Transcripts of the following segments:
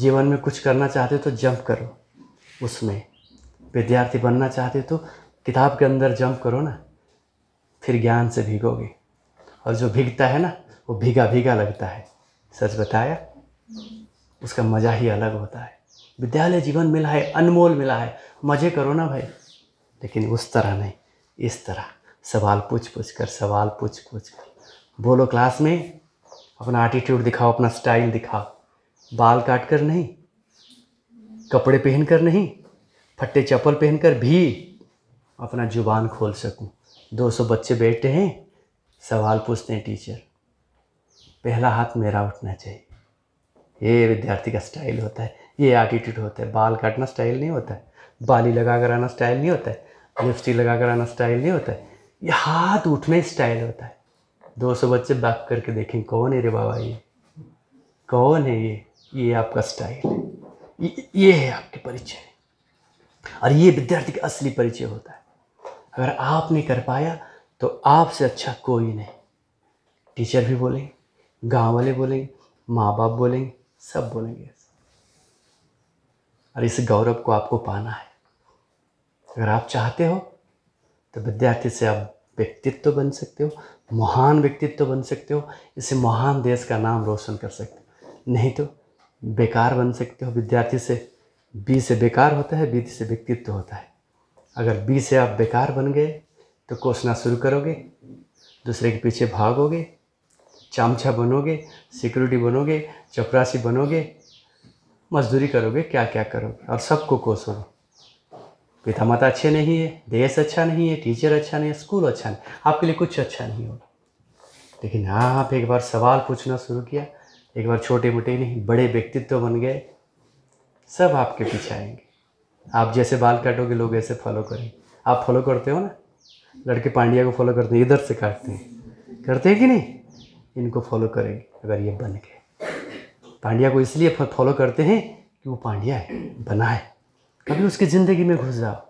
जीवन में कुछ करना चाहते हो तो जंप करो उसमें विद्यार्थी बनना चाहते हो तो किताब के अंदर जंप करो ना फिर ज्ञान से भीगोगे और जो भीगता है ना वो भीगा भीगा लगता है सच बताया उसका मज़ा ही अलग होता है विद्यालय जीवन मिला है अनमोल मिला है मज़े करो ना भाई लेकिन उस तरह नहीं इस तरह सवाल पूछ पूछ कर सवाल पूछ पूछ कर बोलो क्लास में अपना एटीट्यूड दिखाओ अपना स्टाइल दिखाओ बाल काट कर नहीं कपड़े पहनकर नहीं फट्टे चप्पल पहनकर भी अपना जुबान खोल सकूं 200 बच्चे बैठे हैं सवाल पूछते हैं टीचर पहला हाथ मेरा उठना चाहिए ये विद्यार्थी का स्टाइल होता है ये एटीट्यूड होता है बाल काटना स्टाइल नहीं होता है बाली लगा कर आना स्टाइल नहीं होता है लिपस्टिक लगा कर आना स्टाइल नहीं होता है ये हाथ उठना ही स्टाइल होता है 200 बच्चे बैक करके देखें कौन है रे बाबा ये कौन है ये ये आपका स्टाइल है ये, ये है आपके परिचय और ये विद्यार्थी का असली परिचय होता है अगर आप नहीं कर पाया तो आपसे अच्छा कोई नहीं टीचर भी बोलेंगे गांव वाले बोलेंगे माँ बाप बोलेंगे सब बोलेंगे और इस गौरव को आपको पाना है अगर आप चाहते हो तो विद्यार्थी से आप व्यक्तित्व बन सकते हो महान व्यक्तित्व बन सकते हो इससे महान देश का नाम रोशन कर सकते हो नहीं तो बेकार बन सकते हो विद्यार्थी से बी से बेकार होता है बी से व्यक्तित्व होता है अगर बी से आप बेकार बन गए तो कोसना शुरू करोगे दूसरे के पीछे भागोगे चमछा बनोगे सिक्योरिटी बनोगे चपरासी बनोगे मजदूरी करोगे क्या क्या करोगे और सबको कोसोगे पिता माता अच्छे नहीं है देश अच्छा नहीं है टीचर अच्छा नहीं है स्कूल अच्छा नहीं आपके लिए कुछ अच्छा नहीं होगा लेकिन आप एक बार सवाल पूछना शुरू किया एक बार छोटे मोटे नहीं बड़े व्यक्तित्व बन गए सब आपके पीछे आएंगे आप जैसे बाल काटोगे लोग ऐसे फॉलो करें आप फॉलो करते हो ना लड़के पांड्या को फॉलो करते हैं इधर से काटते हैं करते हैं कि नहीं इनको फॉलो करेंगे अगर ये बन गए पांड्या को इसलिए फॉलो करते हैं कि वो पांड्या है बना है कभी उसकी ज़िंदगी में घुस जाओ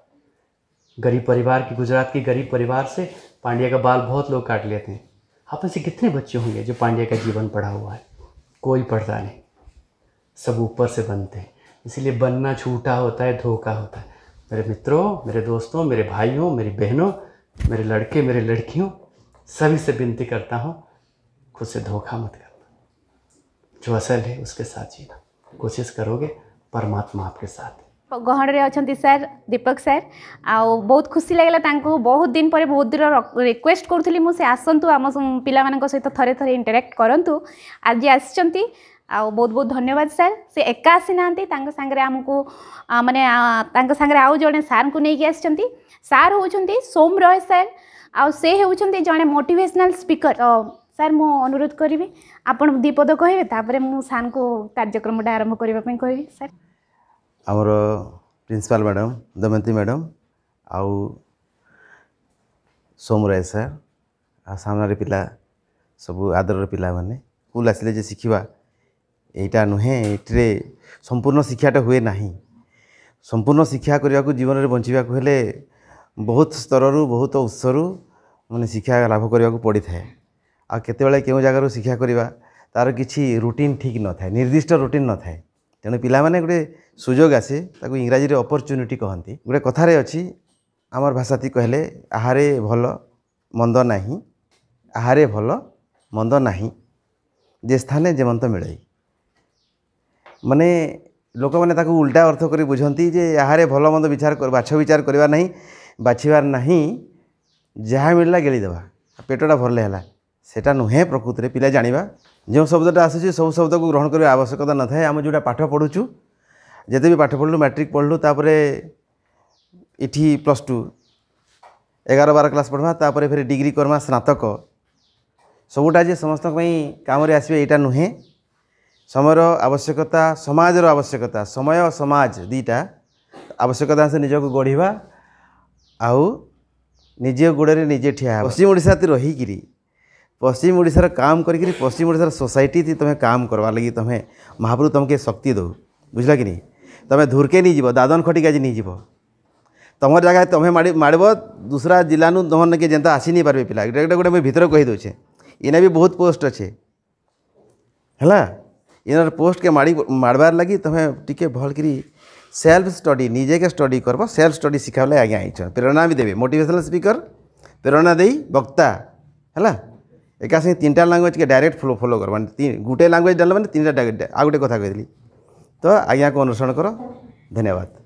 गरीब परिवार की गुजरात के गरीब परिवार से पांड्या का बाल बहुत लोग काट लेते हैं आप में से कितने बच्चे होंगे जो पांड्या का जीवन पढ़ा हुआ है कोई पर्दा नहीं सब ऊपर से बनते हैं इसीलिए बनना छूटा होता है धोखा होता है मेरे मित्रों मेरे दोस्तों मेरे भाइयों मेरी बहनों मेरे लड़के मेरे लड़कियों सभी से विनती करता हूँ खुद से धोखा मत करना जो असल है उसके साथ जीना कोशिश करोगे परमात्मा आपके साथ ଗହଣରେ ଅଛନ୍ତି ସାର୍ ଦୀପକ ସାର୍ ଆଉ ବହୁତ ଖୁସି ଲାଗିଲା ତାଙ୍କୁ ବହୁତ ଦିନ ପରେ ବହୁତ ଦୂର ରିକ୍ୱେଷ୍ଟ କରୁଥିଲି ମୁଁ ସେ ଆସନ୍ତୁ ଆମ ପିଲାମାନଙ୍କ ସହିତ ଥରେ ଥରେ ଇଣ୍ଟରାକ୍ଟ କରନ୍ତୁ ଆଜି ଆସିଛନ୍ତି ଆଉ ବହୁତ ବହୁତ ଧନ୍ୟବାଦ ସାର୍ ସେ ଏକା ଆସିନାହାନ୍ତି ତାଙ୍କ ସାଙ୍ଗରେ ଆମକୁ ମାନେ ତାଙ୍କ ସାଙ୍ଗରେ ଆଉ ଜଣେ ସାର୍ଙ୍କୁ ନେଇକି ଆସିଛନ୍ତି ସାର୍ ହେଉଛନ୍ତି ସୋମ ରୟ ସାର୍ ଆଉ ସେ ହେଉଛନ୍ତି ଜଣେ ମୋଟିଭେସନାଲ୍ ସ୍ପିକର୍ ସାର୍ ମୁଁ ଅନୁରୋଧ କରିବି ଆପଣ ଦୁଇ ପଦ କହିବେ ତାପରେ ମୁଁ ସାର୍ଙ୍କୁ କାର୍ଯ୍ୟକ୍ରମଟା ଆରମ୍ଭ କରିବା ପାଇଁ କହିବି ସାର୍ ଆମର ପ୍ରିନ୍ସିପାଲ୍ ମ୍ୟାଡ଼ାମ୍ ଦମୟନ୍ତୀ ମ୍ୟାଡ଼ାମ୍ ଆଉ ସୋମ ରାୟ ସାର୍ ଆଉ ସାମ୍ନାରେ ପିଲା ସବୁ ଆଦରର ପିଲାମାନେ ସ୍କୁଲ୍ ଆସିଲେ ଯେ ଶିଖିବା ଏଇଟା ନୁହେଁ ଏଥିରେ ସମ୍ପୂର୍ଣ୍ଣ ଶିକ୍ଷାଟା ହୁଏ ନାହିଁ ସମ୍ପୂର୍ଣ୍ଣ ଶିକ୍ଷା କରିବାକୁ ଜୀବନରେ ବଞ୍ଚିବାକୁ ହେଲେ ବହୁତ ସ୍ତରରୁ ବହୁତ ଉତ୍ସରୁ ମାନେ ଶିକ୍ଷା ଲାଭ କରିବାକୁ ପଡ଼ିଥାଏ ଆଉ କେତେବେଳେ କେଉଁ ଜାଗାରୁ ଶିକ୍ଷା କରିବା ତା'ର କିଛି ରୁଟିନ୍ ଠିକ୍ ନଥାଏ ନିର୍ଦ୍ଦିଷ୍ଟ ରୁଟିନ୍ ନଥାଏ ତେଣୁ ପିଲାମାନେ ଗୋଟେ ସୁଯୋଗ ଆସେ ତାକୁ ଇଂରାଜୀରେ ଅପରଚ୍ୟୁନିଟି କହନ୍ତି ଗୋଟେ କଥାରେ ଅଛି ଆମର ଭାଷାତି କହିଲେ ଆହାରେ ଭଲ ମନ୍ଦ ନାହିଁ ଆହାରେ ଭଲ ମନ୍ଦ ନାହିଁ ଯେ ସ୍ଥାନେ ଯେମନ୍ତ ମିଳେଇ ମାନେ ଲୋକମାନେ ତାକୁ ଉଲ୍ଟା ଅର୍ଥ କରି ବୁଝନ୍ତି ଯେ ଏହାରେ ଭଲ ମନ୍ଦ ବିଚାର ବାଛ ବିଚାର କରିବା ନାହିଁ ବାଛିବାର ନାହିଁ ଯାହା ମିଳିଲା ଗେଳିଦେବା ପେଟଟା ଭରିଲେ ହେଲା सेटा सटा नुहेँ प्रकृतिले पिला जाँडा जो शब्द आसु शब्द को ग्रहण गरेर आवश्यकता नथाए आम जोटा पाठ पढुछु भी पाठ पढलु माट्रिक पढलु ए प्लस टु एघार बार क्लास पढमा त फेरि डिग्री गर्मा स्नातक सबैटाजे समसप काम आस एटा नुहेँ समयर आवश्यकता समश्यकता समय दीटा आवश्यकता से निजको गढिवा आउ गोडेर निजे ठिया पश्चिमओडिस रहिरी पश्चिम ओडार काम कर पश्चिम ओडार सोसाइटी थी तुम्हें काम करवार लगी तुम्हें महाप्रभु तुमके शक्ति दो बुझल कि नहीं तुम्हें धूरके नहीं दादन खटिक आज नहीं तुम जगह तुम्हें माड़ब दूसरा जिला तुम निके जेनता आसी नहीं पार्बे पिला गोटे गोटे मुझे भितर कहीदे इने भी बहुत पोस्ट अच्छे है इनर पोस्ट के माड़ी माड़बार लगी तुम्हें टी भल सेल्फ स्टडी निजे के स्टडी करब सेल्फ स्टडी शिखा लगे आज्ञा आई प्रेरणा भी देवे मोटिवेशनल स्पीकर प्रेरणा दे वक्ता है एका सँग तीनटा ल्याङ्ग्वेज के डाइरेक्ट फलो फलो गर भने तीन गुटे ल्याङ्ग्वेज डल्ल भने तीनटा डाइरेक्ट आ गुटे कथा कहिले त आज्ञाको अनुसरण गर धन्यवाद